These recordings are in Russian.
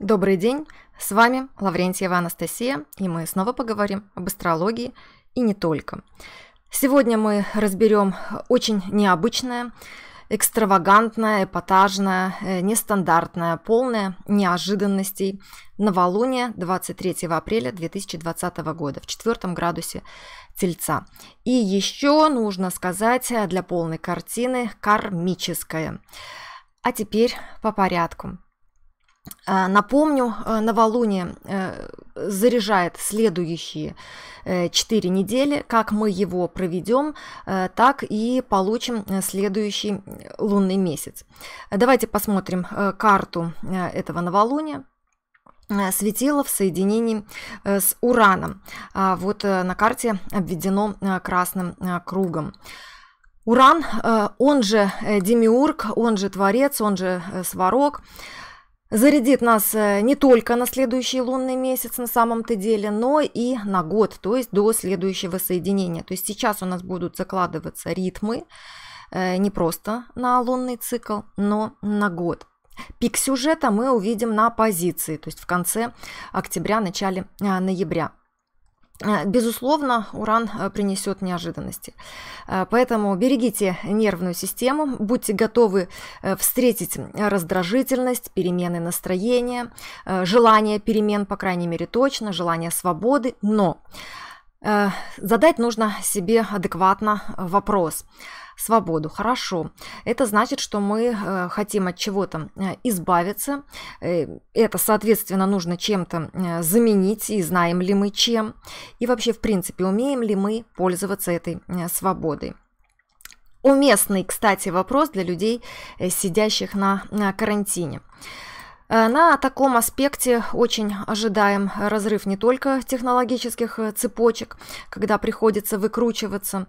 Добрый день, с вами Лаврентьева Анастасия, и мы снова поговорим об астрологии и не только. Сегодня мы разберем очень необычное, экстравагантное, эпатажное, э, нестандартное, полное неожиданностей новолуние 23 апреля 2020 года в четвертом градусе Тельца. И еще нужно сказать для полной картины кармическое. А теперь по порядку. А, напомню, э, новолуние э, заряжает следующие 4 э, недели. Как мы его проведем, так и получим следующий лунный месяц. Давайте посмотрим карту этого новолуния светило в соединении с Ураном. А, вот на карте обведено красным кругом. Уран, он же Демиург, он же Творец, он же Сварог – зарядит нас э, не только на следующий лунный месяц на самом-то деле, но и на год, то есть до следующего соединения. То есть сейчас у нас будут закладываться ритмы, э, не просто на лунный цикл, но на год. Пик сюжета мы увидим на позиции, то есть в конце октября, начале э, ноября. Э, безусловно, уран э, принесет неожиданности. Э, поэтому берегите нервную систему, будьте готовы встретить раздражительность, перемены настроения, желание перемен, по крайней мере, точно, желание свободы, но Э, задать нужно себе адекватно э, вопрос. Свободу, хорошо. Это значит, что мы э, хотим от чего-то избавиться. Это, соответственно, нужно чем-то заменить, и знаем ли мы чем. И вообще, в принципе, умеем ли мы пользоваться этой свободой. Уместный, кстати, вопрос для людей, сидящих на карантине. Э, на таком аспекте очень ожидаем разрыв не только технологических э, цепочек, когда приходится выкручиваться,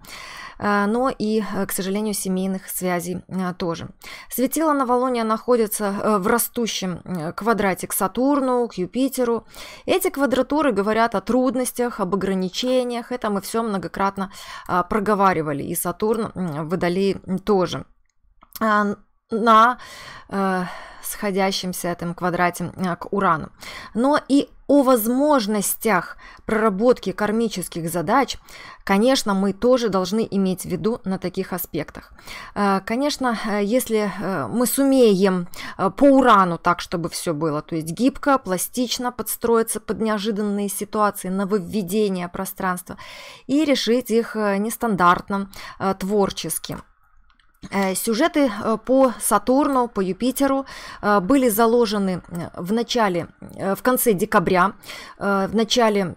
э, но и, к сожалению, семейных связей тоже. Светило Новолуния находится в растущем квадрате к Сатурну, к Юпитеру. Эти квадратуры говорят о трудностях, об ограничениях. Это мы все многократно проговаривали, и Сатурн в Водолее тоже на э, сходящемся этом квадрате э, к Урану, но и о возможностях проработки кармических задач, конечно, мы тоже должны иметь в виду на таких аспектах. Э, конечно, э, если э, мы сумеем по урану так, чтобы все было, то есть гибко, пластично подстроиться под неожиданные ситуации, нововведения пространства и решить их нестандартно, творчески. Э, сюжеты э, по Сатурну, по Юпитеру э, были заложены в начале, в конце декабря, в начале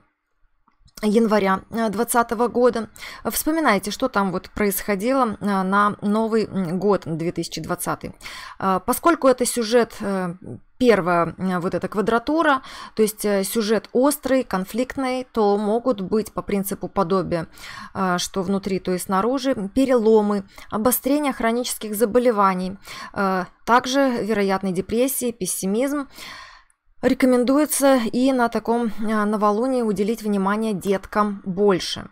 января 2020 э, года. Вспоминайте, что там вот происходило э, на Новый год 2020. Э, поскольку это сюжет первая вот эта квадратура, то есть сюжет острый, конфликтный, то могут быть по принципу подобия, что внутри, то и снаружи, переломы, обострение хронических заболеваний, также вероятной депрессии, пессимизм. Рекомендуется и на таком а, новолунии уделить внимание деткам больше.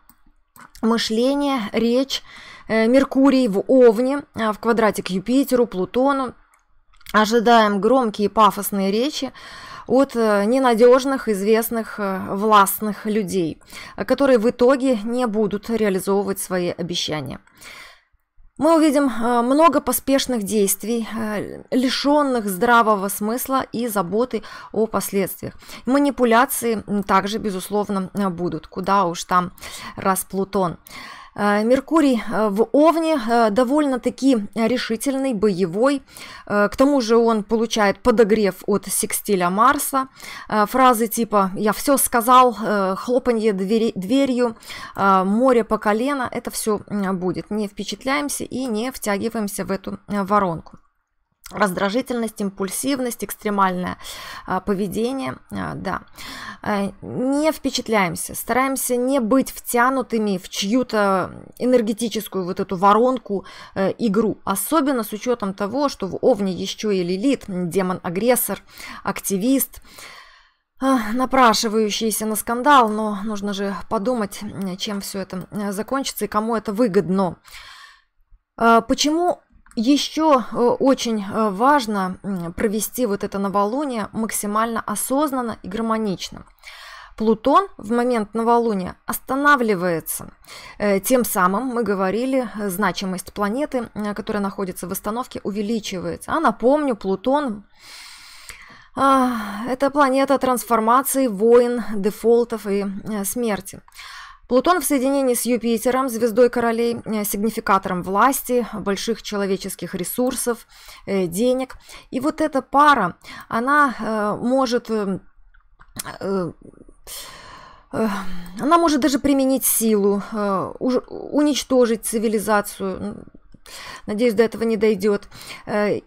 Мышление, речь, э, Меркурий в Овне, а, в квадрате к Юпитеру, Плутону. Ожидаем громкие пафосные речи, от э, ненадежных, известных, э, властных людей, которые в итоге не будут реализовывать свои обещания мы увидим а, много поспешных действий, а, лишенных здравого смысла и заботы о последствиях. Манипуляции также, безусловно, а, будут, куда уж там раз Плутон. А, Меркурий э, в Овне э, довольно-таки решительный, боевой. Э, к тому же он получает подогрев от секстиля Марса. Фразы типа «я все сказал», «хлопанье двери, дверью», «море по колено» – это все будет. Не впечатляемся и не втягиваемся в эту воронку раздражительность, импульсивность, экстремальное а, поведение, а, да. Э, не впечатляемся, стараемся не быть втянутыми в чью-то энергетическую вот эту воронку э, игру, особенно с учетом того, что в Овне еще и Лилит, демон-агрессор, активист, а, напрашивающийся на скандал, но нужно же подумать, чем все это э, закончится и кому это выгодно. Почему еще э, очень э, важно провести вот это новолуние максимально осознанно и гармонично. Плутон в момент новолуния останавливается. Э, тем самым, мы говорили, значимость планеты, которая находится в остановке, увеличивается. А напомню, Плутон а, – это планета трансформации, войн, дефолтов и смерти. Плутон в соединении с Юпитером, звездой королей, э, сигнификатором власти, больших человеческих ресурсов, э, денег. И вот эта пара, она э, может она может даже применить силу, уничтожить цивилизацию, надеюсь, до этого не дойдет,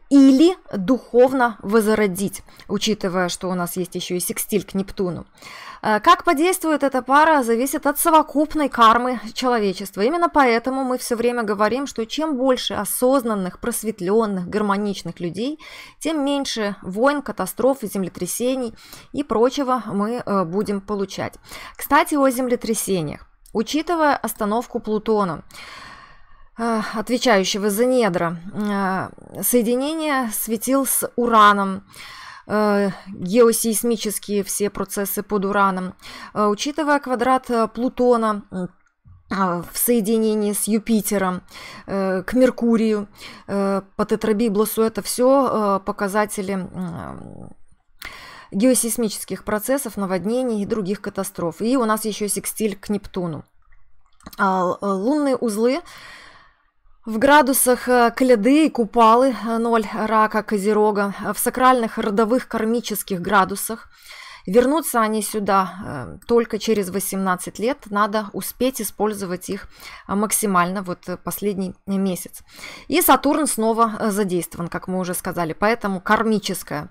или духовно возродить, учитывая, что у нас есть еще и секстиль к Нептуну. Э, как подействует эта пара, зависит от совокупной кармы человечества. Именно поэтому мы все время говорим, что чем больше осознанных, просветленных, гармоничных людей, тем меньше войн, катастроф, землетрясений и прочего мы э, будем получать. Кстати, о землетрясениях. Учитывая остановку Плутона, э, отвечающего за недра, соединение светил с Ураном, Э, геосейсмические все процессы под ураном, э, учитывая квадрат э, Плутона в соединении с Юпитером, к Меркурию, по тетрабиблосу, это все показатели геосейсмических процессов, наводнений и других катастроф. И у нас еще секстиль к Нептуну. А, лунные узлы в градусах э, кляды и купалы 0 э, рака козерога, э, в сакральных родовых кармических градусах Вернуться они сюда э, только через 18 лет. Надо успеть использовать их э, максимально вот э, последний месяц. И Сатурн снова задействован, как мы уже сказали. Поэтому кармическое.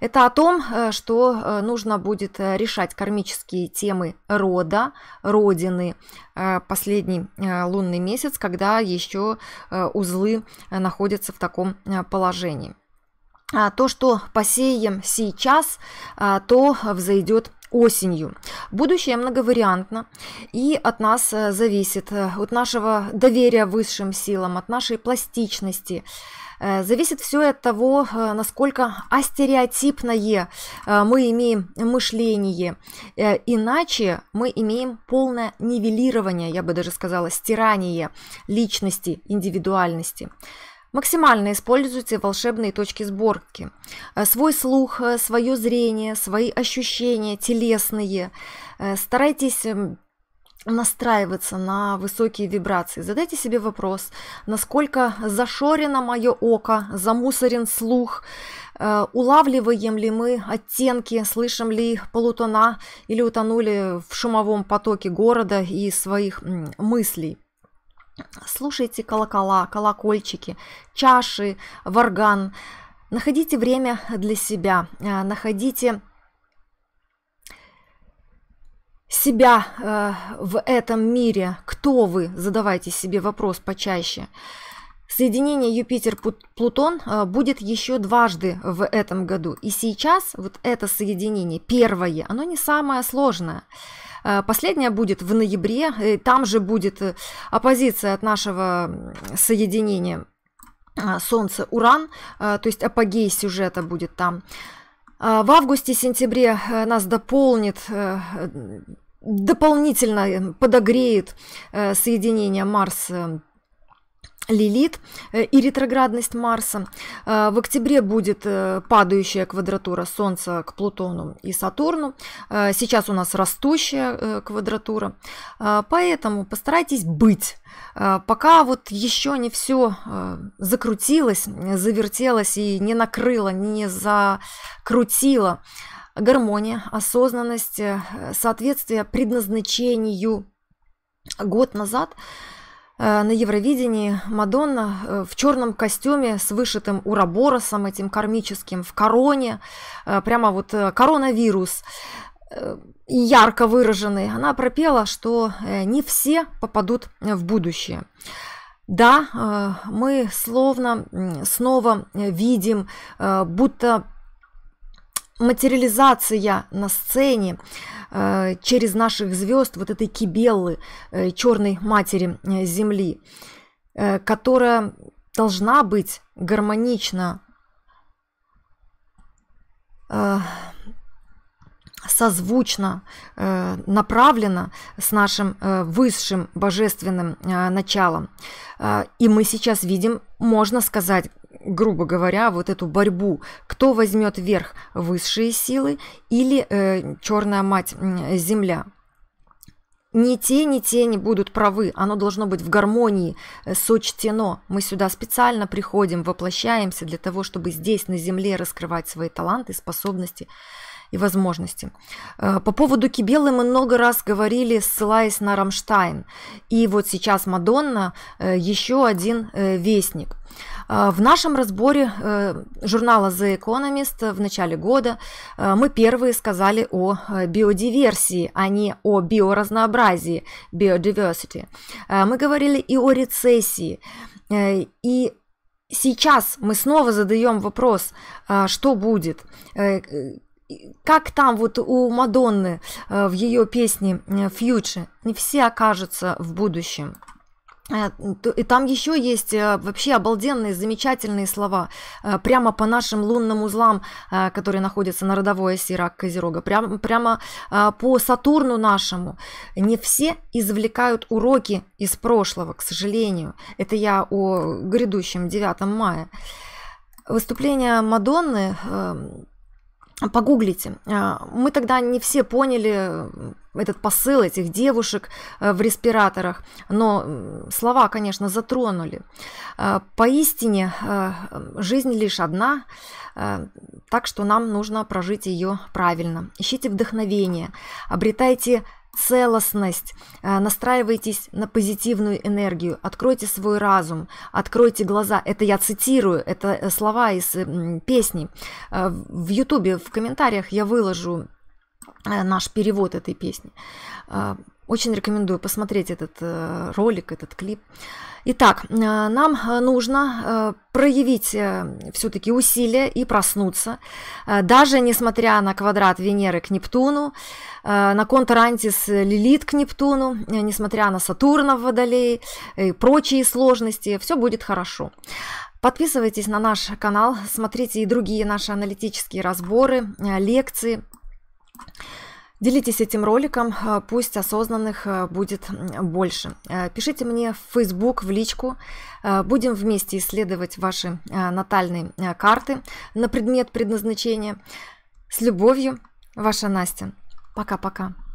Это о том, что нужно будет решать кармические темы рода, родины, последний лунный месяц, когда еще узлы находятся в таком положении. А, то, что посеем сейчас, а, то взойдет осенью. Будущее многовариантно и от нас э, зависит, э, от нашего доверия высшим силам, от нашей пластичности. Э, зависит все от того, насколько астереотипное мы имеем мышление. Иначе мы имеем полное нивелирование, я бы даже сказала, стирание личности, индивидуальности. Максимально используйте волшебные точки сборки. Э, свой слух, э, свое зрение, свои ощущения телесные. Э, старайтесь эм, настраиваться на высокие вибрации. Задайте себе вопрос, насколько зашорено мое око, замусорен слух, улавливаем ли мы оттенки, слышим ли полутона или утонули в шумовом потоке города и своих мыслей. Слушайте колокола, колокольчики, чаши, варган. Находите время для себя, э, находите себя э, в этом мире, кто вы, задавайте себе вопрос почаще. Соединение Юпитер-Плутон э, будет еще дважды в этом году. И сейчас вот это соединение, первое, оно не самое сложное. Э, последняя будет в ноябре, там же будет э, оппозиция от нашего соединения э, Солнце-Уран, то есть апогей сюжета будет там. В августе-сентябре нас дополнит дополнительно подогреет соединение Марс Лилит э, и ретроградность Марса. Э, в октябре будет э, падающая квадратура Солнца к Плутону и Сатурну. Сейчас у нас растущая квадратура. Поэтому постарайтесь быть. Пока вот еще не все закрутилось, завертелось и не накрыло, не закрутило. Гармония, осознанность, соответствие предназначению год назад – Э, на Евровидении Мадонна э, в черном костюме с вышитым уроборосом этим кармическим, в короне, э, прямо вот коронавирус ярко выраженный, она пропела, что не все попадут в будущее. Да, мы словно снова видим, будто материализация на сцене э, через наших звезд вот этой кибеллы, э, черной матери э, Земли, которая должна быть гармонично созвучно э, направлено с нашим высшим божественным началом. и мы сейчас видим, можно сказать, грубо говоря, вот эту борьбу, кто возьмет верх высшие силы или э, черная мать земля. Ни те, ни те не будут правы. Оно должно быть в гармонии, э, сочтено. Мы сюда специально приходим, воплощаемся для того, чтобы здесь, на земле, раскрывать свои таланты, способности и возможности. Э, по поводу Кибелы мы много раз говорили, ссылаясь на Рамштайн. И вот сейчас Мадонна э, еще один э, вестник. В нашем разборе журнала The Economist в начале года мы первые сказали о биодиверсии, а не о биоразнообразии, biodiversity. Мы говорили и о рецессии. И сейчас мы снова задаем вопрос, что будет, как там вот у Мадонны э, в ее песне "Future" э, не все окажутся в будущем. Э, и там еще есть вообще обалденные, замечательные слова. Прямо по нашим лунным узлам, которые находятся на родовой оси рак Козерога, прямо, прямо по Сатурну нашему. Не все извлекают уроки из прошлого, к сожалению. Это я о грядущем 9 мая. Выступление Мадонны Погуглите. А, мы тогда не все поняли этот посыл этих девушек э, в респираторах, но слова, конечно, затронули. А, поистине э, жизнь лишь одна, э, так что нам нужно прожить ее правильно. Ищите вдохновение, обретайте целостность, а, настраивайтесь на позитивную энергию, откройте свой разум, откройте глаза. Это я цитирую, это э, слова из э, песни. А, в Ютубе, в комментариях я выложу э, наш перевод этой песни. А, очень рекомендую посмотреть этот э, ролик, этот клип. Итак, э, нам э, нужно проявить все-таки усилия и проснуться, даже несмотря на квадрат Венеры к Нептуну, на контрантис Лилит к Нептуну, несмотря на Сатурна в Водолее и прочие сложности, все будет хорошо. Подписывайтесь на наш канал, смотрите и другие наши аналитические разборы, лекции, Делитесь этим роликом, а, пусть осознанных а, будет больше. А, пишите мне в Facebook, в личку. Будем вместе исследовать ваши натальные карты на предмет предназначения. С любовью, ваша Настя. Пока-пока.